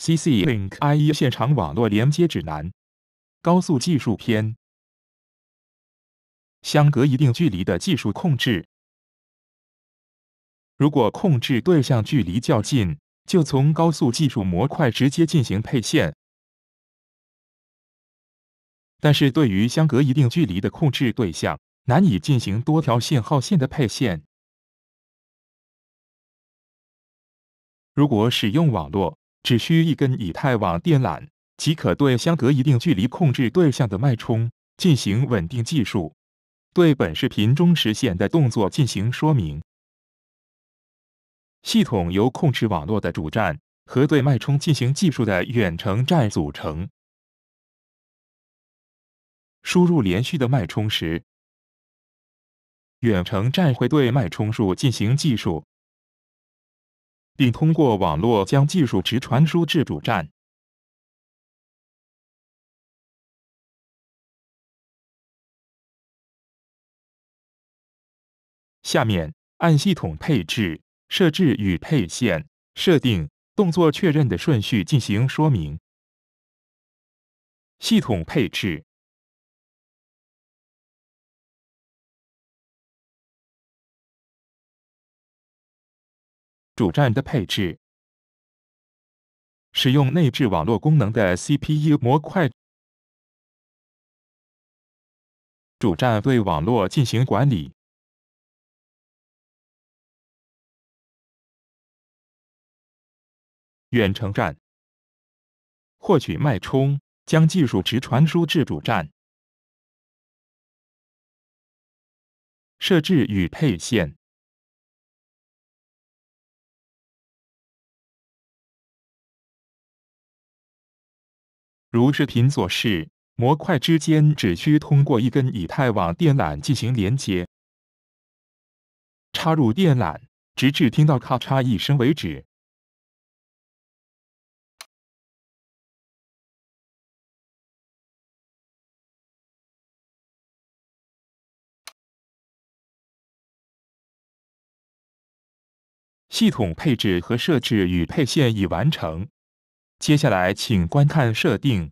C C Link I E 现场网络连接指南，高速技术篇。相隔一定距离的技术控制，如果控制对象距离较近，就从高速技术模块直接进行配线。但是对于相隔一定距离的控制对象，难以进行多条信号线的配线。如果使用网络。只需一根以太网电缆，即可对相隔一定距离控制对象的脉冲进行稳定计数。对本视频中实现的动作进行说明。系统由控制网络的主站和对脉冲进行计数的远程站组成。输入连续的脉冲时，远程站会对脉冲数进行计数。并通过网络将技术值传输至主站。下面按系统配置、设置与配线、设定、动作确认的顺序进行说明。系统配置。主站的配置，使用内置网络功能的 CPU 模块。主站对网络进行管理。远程站获取脉冲，将技术值传输至主站。设置与配线。如视频所示，模块之间只需通过一根以太网电缆进行连接。插入电缆，直至听到咔嚓一声为止。系统配置和设置与配线已完成。接下来，请观看设定。